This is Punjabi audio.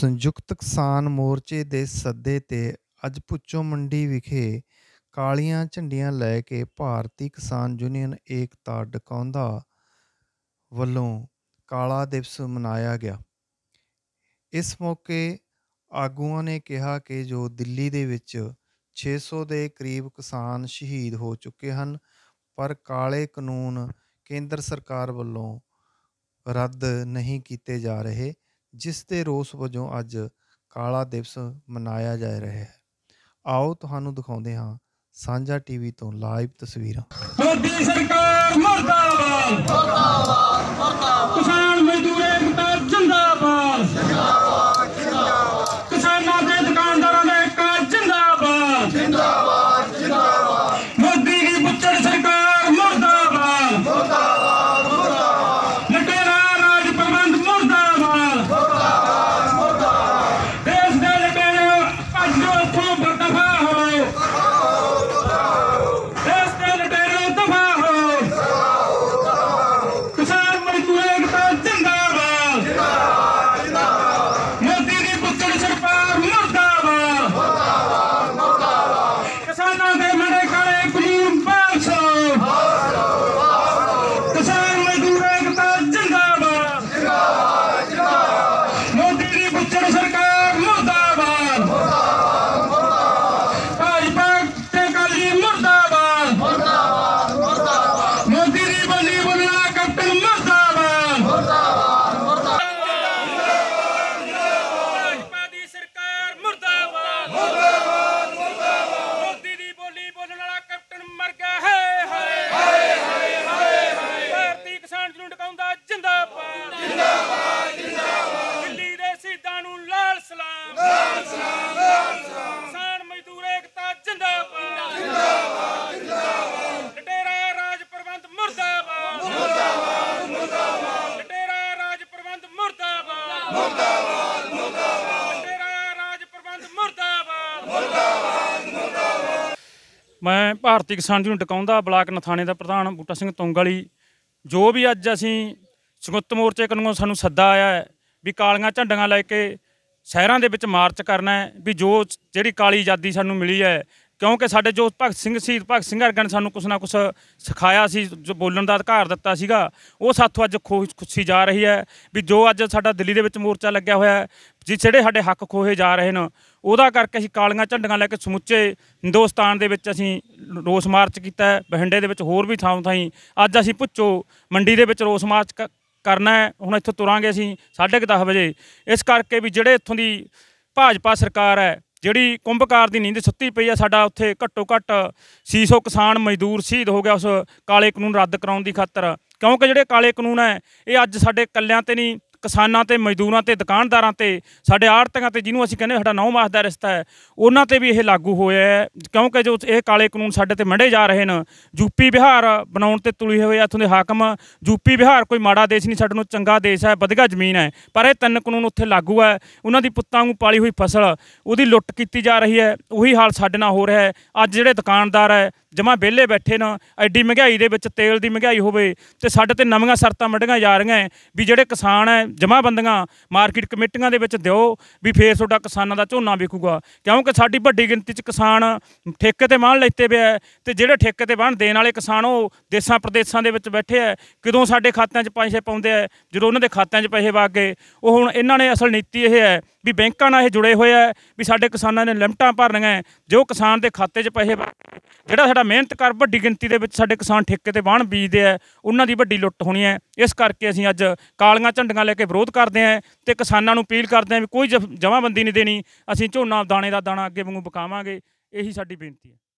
ਸੰਯੁਕਤ ਕਿਸਾਨ ਮੋਰਚੇ ਦੇ ਸੱਦੇ ਤੇ ਅੱਜ ਪੁੱਚੋ ਮੰਡੀ ਵਿਖੇ ਕਾਲੀਆਂ ਝੰਡੀਆਂ ਲੈ ਕੇ ਭਾਰਤੀ ਕਿਸਾਨ ਯੂਨੀਅਨ ਏਕਤਾ ਡਕਾਉਂਦਾ ਵੱਲੋਂ ਕਾਲਾ ਦਿਵਸ ਮਨਾਇਆ ਗਿਆ ਇਸ ਮੌਕੇ ਆਗੂਆਂ ਨੇ ਕਿਹਾ ਕਿ ਜੋ ਦਿੱਲੀ ਦੇ ਵਿੱਚ 600 ਦੇ ਕਰੀਬ ਕਿਸਾਨ ਸ਼ਹੀਦ ਹੋ ਚੁੱਕੇ ਹਨ ਪਰ ਕਾਲੇ ਕਾਨੂੰਨ ਕੇਂਦਰ ਸਰਕਾਰ ਵੱਲੋਂ ਰੱਦ ਨਹੀਂ ਕੀਤੇ ਜਾ ਰਹੇ ਜਿਸ ਦੇ ਰੋਸ ਵਜੋਂ ਅੱਜ ਕਾਲਾ ਦਿਵਸ ਮਨਾਇਆ ਜਾ ਰਿਹਾ ਹੈ ਆਓ ਤੁਹਾਨੂੰ ਦਿਖਾਉਂਦੇ ਹਾਂ ਸਾਂਝਾ ਟੀਵੀ ਤੋਂ ਲਾਈਵ ਤਸਵੀਰਾਂ ਮੋਦੀ ਸਰਕਾਰ ਮਰਦਾਬਾਦ ਮਰਦਾਬਾਦ ਮਰਦਾਬਾਦ ਕਿਸਾਨ ਮਜ਼ਦੂਰ ਕਿਸਾਨ ਮਜ਼ਦੂਰ ਏਕਤਾ ਜਿੰਦਾਬਾਦ ਜਿੰਦਾਬਾਦ ਜਿੰਦਾਬਾਦ ਰਾਜ ਪ੍ਰਬੰਧ ਮੁਰਦਾਬਾਦ ਮੁਰਦਾਬਾਦ ਮੁਰਦਾਬਾਦ ਰਾਜ ਪ੍ਰਬੰਧ ਮੁਰਦਾਬਾਦ ਮੁਰਦਾਬਾਦ ਮੁਰਦਾਬਾਦ ਰਾਜ ਪ੍ਰਬੰਧ ਮੁਰਦਾਬਾਦ ਮੁਰਦਾਬਾਦ ਮੈਂ ਭਾਰਤੀ ਕਿਸਾਨ ਜੀ ਨੂੰ ਟਕਾਉਂਦਾ ਬਲਾਕ ਨਥਾਣੇ ਦਾ ਪ੍ਰਧਾਨ ਬੂਟਾ ਸਿੰਘ ਤੁੰਗਲੀ ਜੋ ਵੀ ਅੱਜ ਅਸੀਂ ਸੰਗਤ ਮੋਰਚੇ ਕੰਨੋਂ ਸਾਨੂੰ ਸੱਦਾ ਆਇਆ ਹੈ ਵੀ ਕਾਲੀਆਂ ਝੰਡੀਆਂ ਲੈ ਕੇ ਸ਼ਹਿਰਾਂ ਦੇ ਵਿੱਚ ਮਾਰਚ ਕਰਨਾ ਹੈ ਵੀ ਜੋ ਜਿਹੜੀ ਕਾਲੀ ਆਜ਼ਾਦੀ ਸਾਨੂੰ ਮਿਲੀ ਹੈ ਕਿਉਂਕਿ ਸਾਡੇ ਜੋ ਭਗਤ ਸਿੰਘ ਸ਼ਹੀਦ ਭਗਤ ਸਿੰਘ ਵਰਗਿਆਂ ਸਾਨੂੰ ਕੁਛ ਨਾ ਕੁਛ ਸਿਖਾਇਆ ਸੀ ਜੋ ਬੋਲਣ ਦਾ ਅਧਿਕਾਰ ਦਿੱਤਾ ਸੀਗਾ ਉਹ ਸਾਥੋਂ ਅੱਜ ਖੁਸ਼ੀ ਜਾ ਰਹੀ ਹੈ ਵੀ ਜੋ ਅੱਜ ਸਾਡਾ ਦਿੱਲੀ ਦੇ ਵਿੱਚ ਮੋਰਚਾ ਲੱਗਿਆ ਹੋਇਆ ਹੈ ਜਿਹੜੇ ਸਾਡੇ ਹੱਕ ਖੋਹੇ ਜਾ ਰਹੇ ਨੇ ਉਹਦਾ ਕਰਕੇ ਅਸੀਂ ਕਾਲੀਆਂ ਝੰਡੀਆਂ ਲੈ ਕੇ ਸਮੁੱਚੇ ਹਿੰਦੁਸਤਾਨ ਦੇ ਵਿੱਚ ਅਸੀਂ ਰੋਸ ਮਾਰਚ ਕੀਤਾ ਬਹਿੰਡੇ ਦੇ ਵਿੱਚ ਹੋਰ ਵੀ ਥਾਂ ਥਾਂ ਅੱਜ ਅਸੀਂ ਪੁੱਛੋ ਮੰਡੀ ਦੇ ਵਿੱਚ ਰੋਸ ਮਾਰਚ ਕਰਨਾ ਹੈ ਹੁਣ ਇੱਥੋਂ ਤੁਰਾਂਗੇ ਅਸੀਂ 10:30 ਵਜੇ ਇਸ ਕਰਕੇ ਵੀ ਜਿਹੜੇ ਇੱਥੋਂ ਦੀ ਭਾਜਪਾ ਸਰਕਾਰ ਹੈ ਜਿਹੜੀ ਕੁੰਭਕਾਰ ਦੀ ਨੀਂਦ ਸੁੱਤੀ ਪਈ ਆ ਸਾਡਾ ਉੱਥੇ ਘੱਟੋ ਘੱਟ 600 ਕਿਸਾਨ ਮਜ਼ਦੂਰ ਸ਼ਹੀਦ ਹੋ ਗਿਆ ਉਸ ਕਾਲੇ ਕਾਨੂੰਨ ਰੱਦ ਕਰਾਉਣ ਦੀ ਖਾਤਰ ਕਿਉਂਕਿ ਜਿਹੜੇ ਕਾਲੇ ਕਾਨੂੰਨ ਹੈ ਇਹ ਅੱਜ ਸਾਡੇ ਕੱਲਿਆਂ ਤੇ ਨਹੀਂ ਕਿਸਾਨਾਂ ਤੇ ਮਜ਼ਦੂਰਾਂ ਤੇ ਦੁਕਾਨਦਾਰਾਂ ਤੇ ਸਾਡੇ ਆੜਤੀਆਂ ਤੇ ਜਿਹਨੂੰ ਅਸੀਂ ਕਹਿੰਦੇ ਸਾਡਾ ਨੌ ਮਾਸ ਦਾ ਰਿਸ਼ਤਾ ਹੈ ਉਹਨਾਂ ਤੇ ਵੀ ਇਹ ਲਾਗੂ ਹੋਇਆ ਹੈ ਕਿਉਂਕਿ ਜੋ ਇਹ ਕਾਲੇ ਕਾਨੂੰਨ ਸਾਡੇ ਤੇ ਮੰਡੇ ਜਾ ਰਹੇ ਨੇ ਯੂਪੀ ਬਿਹਾਰ ਬਣਾਉਣ ਤੇ ਤੁਲੀ ਹੋਏ ਇੱਥੋਂ ਦੇ ਹਾਕਮ ਯੂਪੀ ਬਿਹਾਰ ਕੋਈ ਮਾੜਾ ਦੇਸ਼ ਨਹੀਂ ਸਾਡੇ ਨੂੰ ਚੰਗਾ ਦੇਸ਼ ਹੈ ਵਧੀਆ ਜ਼ਮੀਨ ਹੈ ਪਰ ਇਹ ਤਿੰਨ ਕਾਨੂੰਨ ਉੱਥੇ ਲਾਗੂ ਹੈ ਉਹਨਾਂ ਦੀ ਪੁੱਤਾਂ ਨੂੰ ਪਾਲੀ ਹੋਈ ਫਸਲ ਉਹਦੀ ਲੁੱਟ ਕੀਤੀ ਜਾ ਰਹੀ ਹੈ ਉਹੀ ਹਾਲ ਸਾਡੇ ਨਾਲ ਹੋ ਰਿਹਾ ਹੈ ਅੱਜ ਜਿਹੜੇ ਦੁਕਾਨਦਾਰ ਹੈ ਜਮਾ ਵਿਹਲੇ ਬੈਠੇ ਨਾ ਐਡੀ ਮਹਿੰਗਾਈ ਦੇ ਵਿੱਚ ਤੇਲ ਦੀ ਮਹਿੰਗਾਈ ਹੋਵੇ ਤੇ ਸਾਡੇ ਤੇ ਨਵੀਆਂ ਸ਼ਰਤਾਂ ਮੜੀਆਂ ਜਾ ਰਹੀਆਂ ਵੀ ਜਿਹੜੇ ਕਿਸਾਨ ਹੈ ਜਮਾਬੰਦੀਆਂ ਮਾਰਕੀਟ ਕਮੇਟੀਆਂ ਦੇ ਵਿੱਚ ਦਿਓ ਵੀ ਫੇਰ ਤੁਹਾਡਾ ਕਿਸਾਨਾਂ ਦਾ ਝੋਨਾ ਵਿਕੂਗਾ ਕਿਉਂਕਿ ਸਾਡੀ ਵੱਡੀ ਗਿਣਤੀ 'ਚ ਕਿਸਾਨ ਠੇਕੇ ਤੇ ਮਾਲ ਲੈਤੇ ਪਿਆ ਤੇ ਜਿਹੜੇ ਠੇਕੇ ਤੇ ਬਾਣ ਦੇਣ ਵਾਲੇ ਕਿਸਾਨ ਉਹ ਦੇਸਾਂ ਪ੍ਰਦੇਸਾਂ ਦੇ ਵਿੱਚ ਬੈਠੇ ਆ ਕਿਦੋਂ ਸਾਡੇ ਖਾਤਿਆਂ 'ਚ ਪੈਸੇ ਪਾਉਂਦੇ ਆ ਜਦੋਂ ਉਹਨਾਂ ਦੇ ਖਾਤਿਆਂ 'ਚ ਪੈਸੇ ਵਾ ਗਏ ਉਹ ਹੁਣ ਇਹਨਾਂ ਨੇ ਅਸਲ ਨੀਤੀ ਇਹ ਹੈ ਵੀ ਬੈਂਕਾਂ ਨਾਲ ਇਹ ਜੁੜੇ ਹੋਏ ਆ ਵੀ ਸਾਡੇ ਕਿਸਾਨਾਂ ਨੇ ਲਿਮਟਾਂ ਭਰਨੀਆਂ ਜੋ ਕਿਸਾਨ ਦੇ ਖਾਤੇ 'ਚ ਪੈਸੇ ਜਿਹੜਾ ਸਾਡਾ ਮਿਹਨਤ ਕਰ ਵੱਡੀ ਗਿਣਤੀ ਦੇ ਵਿੱਚ ਸਾਡੇ ਕਿਸਾਨ ਠੇਕੇ ਤੇ ਬਾਣ ਬੀਜਦੇ ਆ ਉਹਨਾਂ ਦੀ ਵੱਡੀ ਲੁੱਟ ਹੋਣੀ ਹੈ ਇਸ ਕਰਕੇ ਅਸੀਂ ਅੱਜ ਕਾਲੀਆਂ ਝੰਡੀਆਂ ਲੈ ਕੇ ਕੇ ਵਿਰੋਧ ਕਰਦੇ ਆ ਤੇ ਕਿਸਾਨਾਂ ਨੂੰ ਅਪੀਲ ਕਰਦੇ ਆ ਵੀ ਕੋਈ ਜਮਾਬੰਦੀ ਨਹੀਂ ਦੇਣੀ ਅਸੀਂ ਝੋਨਾ ਦਾਣੇ ਦਾ ਦਾਣਾ ਅੱਗੇ ਵਾਂਗੂ ਬਕਾਵਾਂਗੇ ਇਹੀ ਸਾਡੀ ਬੇਨਤੀ ਹੈ